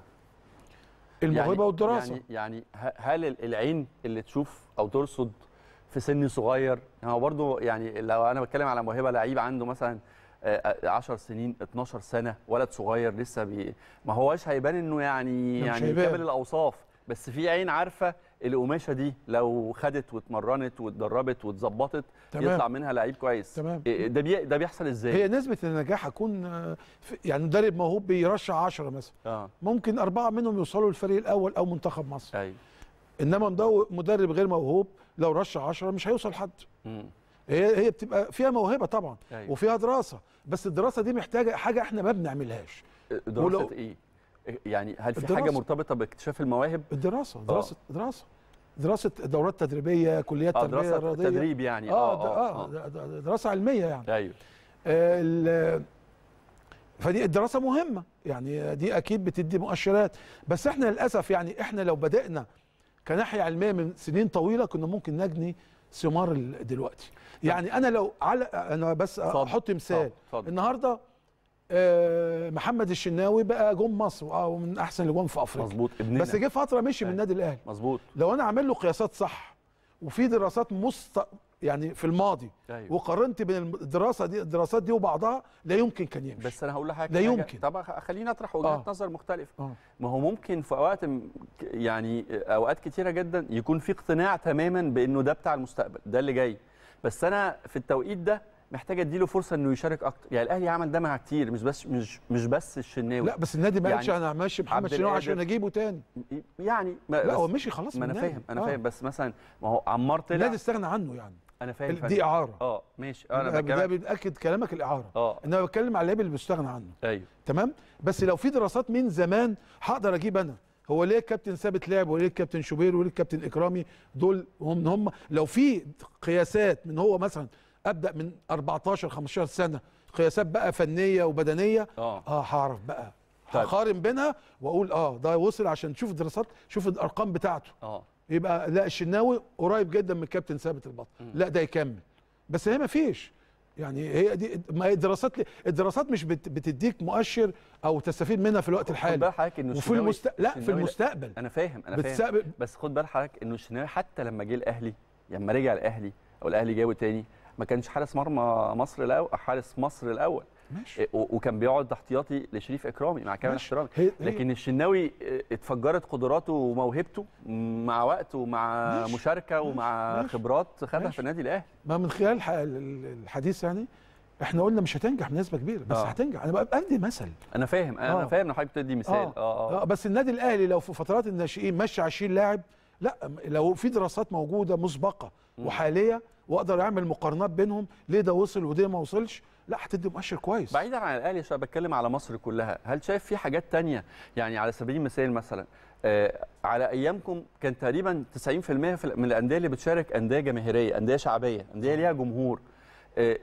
B: الموهبه يعني والدراسه يعني
A: يعني هل العين اللي تشوف او ترصد في سن صغير يعني هو برضو يعني لو انا بتكلم على موهبه لعيب عنده مثلا 10 سنين 12 سنه ولد صغير لسه بي ما هواش هيبان انه يعني يعني كامل الاوصاف بس في عين عارفه القماشه دي لو خدت واتمرنت واتدربت واتظبطت يطلع منها لعيب كويس تمام. إيه، ده بي... ده بيحصل ازاي هي
B: نسبه النجاح هتكون يعني مدرب موهوب بيرشح 10 مثلا آه. ممكن اربعه منهم يوصلوا للفريق الاول او منتخب مصر ايوه انما مدرب غير موهوب لو رشح 10 مش هيوصل حد امم هي هي بتبقى فيها موهبه طبعا أيوة. وفيها دراسه بس الدراسه دي محتاجه حاجه احنا ما بنعملهاش دراسه ولو...
A: ايه يعني هل في الدراسة. حاجه مرتبطه باكتشاف المواهب الدراسه آه. دراسه
B: أوه. دراسه دراسه دورات تدريبيه كليات آه تربيه رياضيه تدريب يعني اه اه, آه, آه. آه. دراسه علميه يعني ايوه آه فدي الدراسه مهمه يعني دي اكيد بتدي مؤشرات بس احنا للاسف يعني احنا لو بدانا كناحيه علميه من سنين طويله كنا ممكن نجني ثمار دلوقتي نعم. يعني انا لو على انا بس احط مثال النهارده آه، محمد الشناوي بقى جون مصر او آه، من احسن الاجوان في افريقيا مظبوط بس جه فتره مشي من النادي الاهلي مظبوط لو انا عامل له قياسات صح وفي دراسات مست... يعني في الماضي أيوة. وقارنت بين الدراسه دي الدراسات دي وبعضها لا
A: يمكن كان يمشي بس انا هقول لحضرتك لا يمكن طب خليني اطرح وجهات آه. نظر مختلفه آه. ما هو ممكن في اوقات يعني اوقات كتيره جدا يكون في اقتناع تماما بانه ده بتاع المستقبل ده اللي جاي بس انا في التوقيت ده محتاج اديله فرصه انه يشارك اكتر يعني الاهلي عمل ده مع كتير مش بس مش مش بس الشناوي لا بس النادي ما قالش يعني انا ماشي محمد شناوي عشان اجيبه تاني يعني لا هو مشي خلاص ما انا فاهم انا آه. فاهم بس مثلا ما هو عمار طلع النادي استغنى عنه يعني انا فاهم دي اعاره اه ماشي آه، انا بتكلم ده بيتاكد كلامك الاعاره اه انا
B: بتكلم على اللعيب اللي بيستغنى عنه ايوه تمام بس لو في دراسات من زمان هقدر اجيب انا هو ليه الكابتن ثابت لعب وليه الكابتن شوبير وليه الكابتن اكرامي دول هم هم لو في قياسات من هو مثلا ابدا من 14 15 سنه قياسات بقى فنيه وبدنيه اه, آه هعرف بقى طيب. هقارن بينها واقول اه ده وصل عشان تشوف الدراسات شوف الارقام بتاعته اه يبقى لا الشناوي قريب جدا من كابتن ثابت البطل لا ده يكمل بس هي ما فيش يعني هي دي ما هي الدراسات الدراسات مش بتديك مؤشر او تستفيد منها في الوقت الحالي خد بال حضرتك انه وفي المست... لا في المستقبل
A: انا فاهم انا فاهم بس خد بال حضرتك انه الشناوي حتى لما جه الاهلي لما رجع الاهلي او الاهلي جابه تاني ما كانش حارس مرمى مصر الاول حارس مصر الاول ماشي إيه، وكان بيقعد احتياطي لشريف اكرامي مع كامل احترامي لكن الشناوي إيه، اتفجرت قدراته وموهبته مع وقت ومع ماشي. مشاركه ماشي. ومع ماشي. خبرات خدها في النادي الاهلي
B: ما من خلال الحديث يعني احنا قلنا مش هتنجح بنسبه كبيره بس آه. هتنجح انا بدي مثل
A: انا فاهم انا آه. فاهم ان حضرتك بتدي مثال آه. آه. آه. آه.
B: بس النادي الاهلي لو في فترات الناشئين مشى 20 لاعب لا لو في دراسات موجوده مسبقه وحاليه واقدر اعمل مقارنات بينهم ليه ده وصل وده ما وصلش لا هتدي مؤشر كويس
A: بعيدا عن الاهلي انا بتكلم على مصر كلها هل شايف في حاجات تانية يعني على سبيل المثال مثلا آه على ايامكم كان تقريبا 90% من الانديه اللي بتشارك انديه جماهيريه انديه شعبيه انديه ليها جمهور آه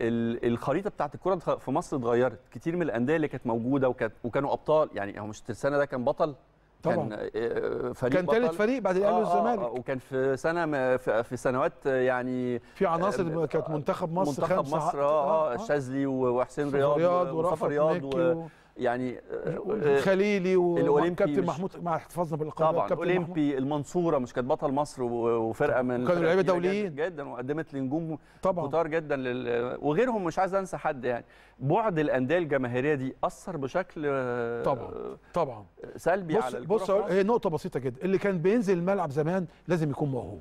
A: الخريطه بتاعت الكره في مصر اتغيرت كتير من الانديه اللي كانت موجوده وكانوا ابطال يعني هو مش السنه ده كان بطل طبعا كان آه، فريق كان ثالث فريق بعد الاهلي آه،, آه والزمالك آه وكان في سنه في سنوات يعني في عناصر
B: آه كانت منتخب مصر منتخب مصر اه, آه,
A: آه, آه. شاذلي وحسين رياض, رياض وصفر رياض, ورفع رياض يعني آه، آه، خليلي والكابتن محمود
B: مع احتفاظنا باللقب طبعا اولمبي
A: المنصوره مش كانت بطل مصر وفرقه من كانوا لعيبه دوليين جدا وقدمت لنجوم طبعا كتار جدا لل... وغيرهم مش عايز انسى حد يعني بعد الانديه الجماهيريه دي اثر بشكل آه، طبعا طبعا سلبي بص على بص هي
B: نقطه بسيطه جدا اللي كان بينزل الملعب زمان لازم يكون موهوب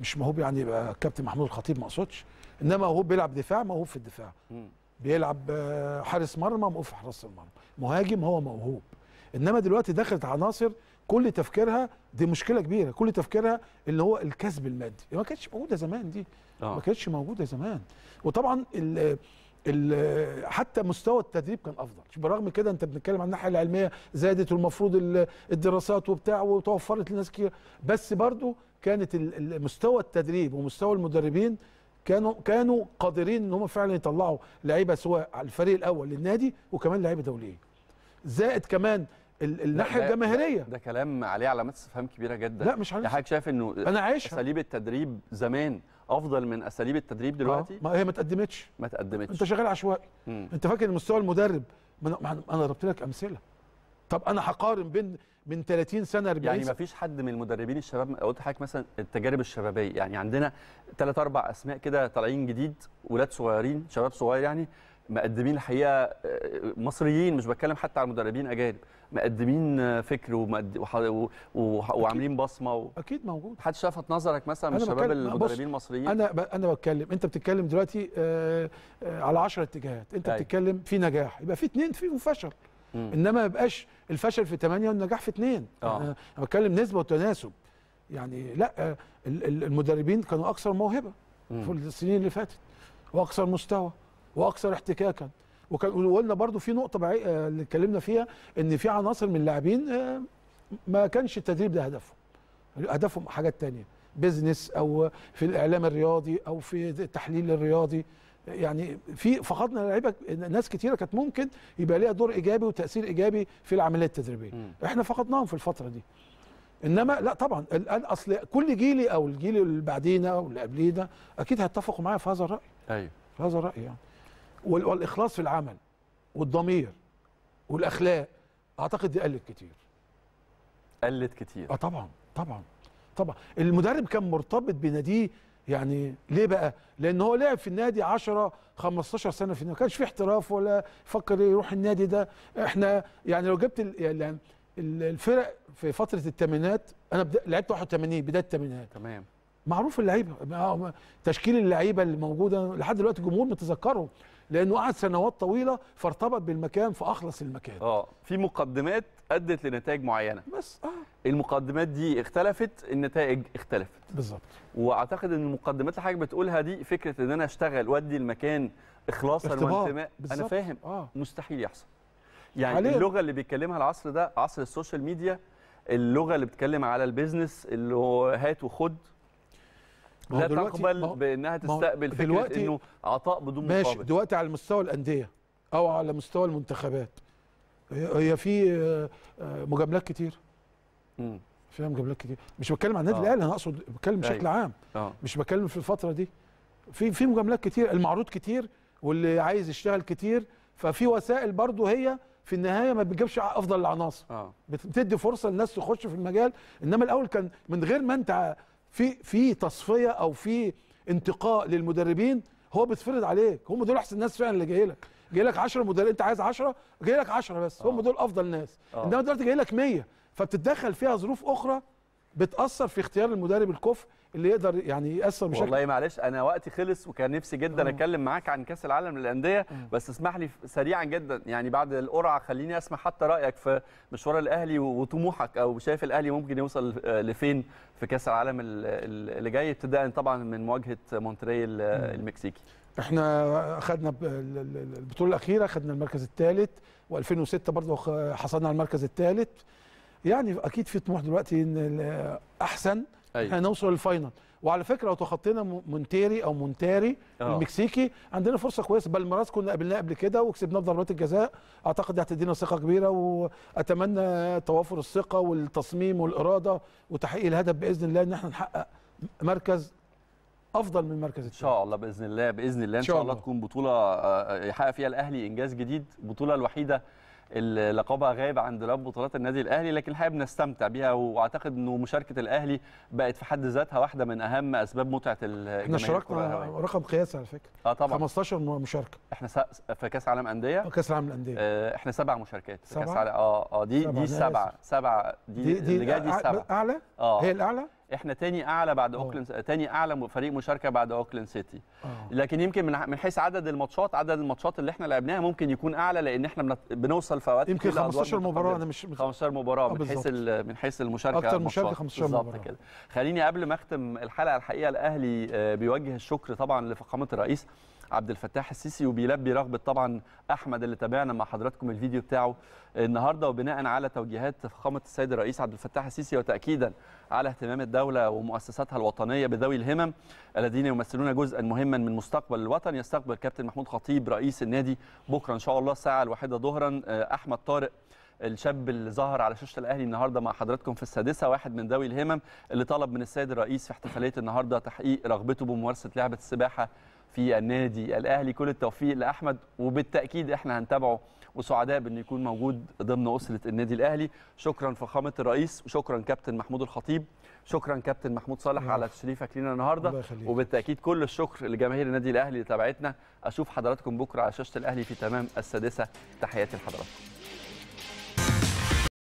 B: مش موهوب يعني يبقى كابتن محمود الخطيب ما اقصدش انما موهوب بيلعب دفاع موهوب في الدفاع م. بيلعب آه، حارس مرمى موقف حراس المرمى مهاجم هو موهوب انما دلوقتي دخلت عناصر كل تفكيرها دي مشكله كبيره كل تفكيرها اللي هو الكسب المادي ما كانتش موجوده زمان دي آه. ما كانتش موجوده زمان وطبعا ال ال حتى مستوى التدريب كان افضل برغم كده انت بنتكلم عن الناحيه العلميه زادت والمفروض الدراسات وبتاع وتوفرت لناس كتير بس برضو كانت مستوى التدريب ومستوى المدربين كانوا كانوا قادرين ان هم فعلا يطلعوا لعيبه سواء على الفريق الاول للنادي وكمان لعيبه دوليه زائد كمان الناحيه الجماهيريه ده
A: كلام عليه علامات استفهام كبيره جدا لا مش عارف يعني حضرتك شايف انه انا عايشها اساليب التدريب زمان افضل من اساليب التدريب آه، دلوقتي ما هي ما تقدمتش ما تقدمتش انت شغال
B: عشوائي انت فاكر مستوى المدرب ما انا ضربت لك امثله طب انا هقارن بين من 30 سنه 40 يعني ما فيش
A: حد من المدربين الشباب قلت حضرتك مثلا التجارب الشبابيه يعني عندنا ثلاث اربع اسماء كده طالعين جديد ولاد صغيرين شباب صغير يعني مقدمين الحقيقه آه، مصريين مش بتكلم حتى على المدربين اجانب مقدمين آه، فكر ومقد... وح... وعاملين بصمه و... اكيد موجود حد شافت نظرك مثلا من الشباب المدربين المصريين
B: انا ب... انا بتكلم انت بتتكلم دلوقتي آه... آه... على 10 اتجاهات انت أي. أيوة. بتتكلم في نجاح يبقى في اثنين فيهم فشل انما ما يبقاش الفشل في 8 والنجاح في 2 آه. انا بتكلم نسبه وتناسب يعني لا آه، المدربين كانوا اكثر موهبه مم. في السنين اللي فاتت واكثر مستوى واكثر احتكاكا وكان وقلنا برضو في نقطه آه، اللي اتكلمنا فيها ان في عناصر من اللاعبين ما كانش التدريب ده هدفهم هدفهم حاجات تانية بيزنس او في الاعلام الرياضي او في التحليل الرياضي يعني في فقدنا لعيبه ناس كتيره كانت ممكن يبقى ليها دور ايجابي وتاثير ايجابي في العمليه التدريبيه م. احنا فقدناهم في الفتره دي انما لا طبعا الان اصل كل جيلي او الجيل اللي بعدينا واللي قبلينا اكيد هيتفقوا معايا في هذا الراي ايوه في هذا الراي يعني والاخلاص في العمل والضمير والاخلاق اعتقد دي قلت كتير
A: قلت كتير اه
B: طبعا طبعا طبعا المدرب كان مرتبط بناديه يعني ليه بقى؟ لان هو لعب في النادي 10 15 سنه في النادي ما كانش في احتراف ولا فكر يروح النادي ده احنا يعني لو جبت يعني الفرق في فتره الثمانينات انا لعبت 81 بدايه الثمانينات تمام معروف اللعيبه تشكيل اللعيبه اللي موجوده لحد دلوقتي الجمهور متذكره لانه قعد سنوات طويله فارتبط بالمكان فاخلص المكان
A: اه في مقدمات ادت لنتائج معينه بس اه المقدمات دي اختلفت النتائج اختلفت بالظبط واعتقد ان المقدمات اللي حضرتك بتقولها دي فكره ان انا اشتغل وادي المكان اخلاصا وانتماء انا فاهم آه. مستحيل يحصل
B: يعني حالياً. اللغه
A: اللي بيتكلمها العصر ده عصر السوشيال ميديا اللغه اللي بتتكلم على البيزنس اللي هو هات وخد
B: لا تقبل
A: بانها تستقبل فكره انه عطاء بدون مقابل ماشي
B: دلوقتي على مستوى الانديه او على مستوى المنتخبات هي في آه، آه، مجاملات كتير امم فيها مجاملات كتير مش بتكلم عن النادي آه. الاهلي انا اقصد بتكلم بشكل أيوه. عام أوه. مش بتكلم في الفتره دي في في مجاملات كتير المعروض كتير واللي عايز يشتغل كتير ففي وسائل برضو هي في النهايه ما بتجيبش افضل العناصر آه. بتدي فرصه للناس تخش في المجال انما الاول كان من غير ما انت في في تصفيه او في انتقاء للمدربين هو بيتفرض عليك هم دول احسن ناس فعلا اللي جاي لك جاي لك 10 مدرب انت عايز 10 جاي لك 10 بس هم آه. دول افضل ناس آه. انما دلوقتي جاي لك 100 فبتتدخل فيها ظروف اخرى بتاثر في اختيار المدرب الكفء اللي يقدر يعني ياثر بشكل والله
A: معلش انا وقتي خلص وكان نفسي جدا أوه. اتكلم معاك عن كاس العالم للانديه بس اسمح لي سريعا جدا يعني بعد القرعه خليني اسمع حتى رايك في مشوار الاهلي وطموحك او شايف الاهلي ممكن يوصل لفين في كاس العالم اللي جاي ابتداء طبعا من مواجهه مونتري المكسيكي
B: احنا خدنا البطوله الاخيره خدنا المركز الثالث و2006 برضه حصلنا على المركز الثالث يعني اكيد في طموح دلوقتي ان احسن أيوة. احنا أيوة. نوصل للفاينل وعلى فكره لو تخطينا مونتيري او مونتاري أوه. المكسيكي عندنا فرصه كويسه بالمراس كنا قابلناه قبل كده وكسبناه بضربات الجزاء اعتقد دي هتدينا ثقه كبيره واتمنى توافر الثقه والتصميم والاراده وتحقيق الهدف باذن الله ان احنا نحقق مركز
A: افضل من المركز ان شاء الله باذن الله باذن الله ان شاء الله, الله تكون بطوله آه، يحقق فيها الاهلي انجاز جديد البطوله الوحيده لقبها غايب عن دولاب بطولات النادي الاهلي لكن الحقيقه بنستمتع بيها واعتقد انه مشاركه الاهلي بقت في حد ذاتها واحده من اهم اسباب متعه الجماهير احنا شاركنا
B: رقم قياسي على فكره اه طبعا 15 مشاركه
A: احنا في كاس عالم انديه آه، كاس عالم الانديه آه احنا سبع مشاركات في كاس عالم اه اه دي سبعة. دي سبعه سبعه دي, دي, دي اللي جايه دي سبعه اعلى اه هي الاعلى احنا تاني اعلى بعد اوكلاند آه. تاني اعلى فريق مشاركه بعد اوكلاند آه. سيتي لكن يمكن من حيث عدد الماتشات عدد الماتشات اللي احنا لعبناها ممكن يكون اعلى لان احنا بنوصل في اوقات يمكن 15 مباراه انا مش 15 مباراه آه، من حيث من حيث المشاركه اكتر مشاركه 15 مباراه كده خليني قبل ما اختم الحلقه الحقيقه الاهلي بيوجه الشكر طبعا لفخامه الرئيس عبد الفتاح السيسي وبيلبي رغبه طبعا احمد اللي تابعنا مع حضراتكم الفيديو بتاعه النهارده وبناء على توجيهات فخامه السيد الرئيس عبد الفتاح السيسي وتاكيدا على اهتمام الدوله ومؤسساتها الوطنيه بذوي الهمم الذين يمثلون جزءا مهما من مستقبل الوطن يستقبل كابتن محمود خطيب رئيس النادي بكره ان شاء الله الساعه الواحده ظهرا آه، احمد طارق الشاب اللي ظهر على شاشه الاهلي النهارده مع حضراتكم في السادسه واحد من ذوي الهمم اللي طلب من السيد الرئيس في احتفاليه النهارده تحقيق رغبته بممارسه لعبه السباحه في النادي الاهلي كل التوفيق لاحمد وبالتاكيد احنا هنتابعه وسعداء بانه يكون موجود ضمن اسره النادي الاهلي شكرا فخامه الرئيس وشكرا كابتن محمود الخطيب شكرا كابتن محمود صالح على تشريفك لينا النهارده وبالتاكيد كل الشكر لجماهير النادي الاهلي اللي تابعتنا اشوف حضراتكم بكره على شاشه الاهلي في تمام السادسه تحياتي لحضراتكم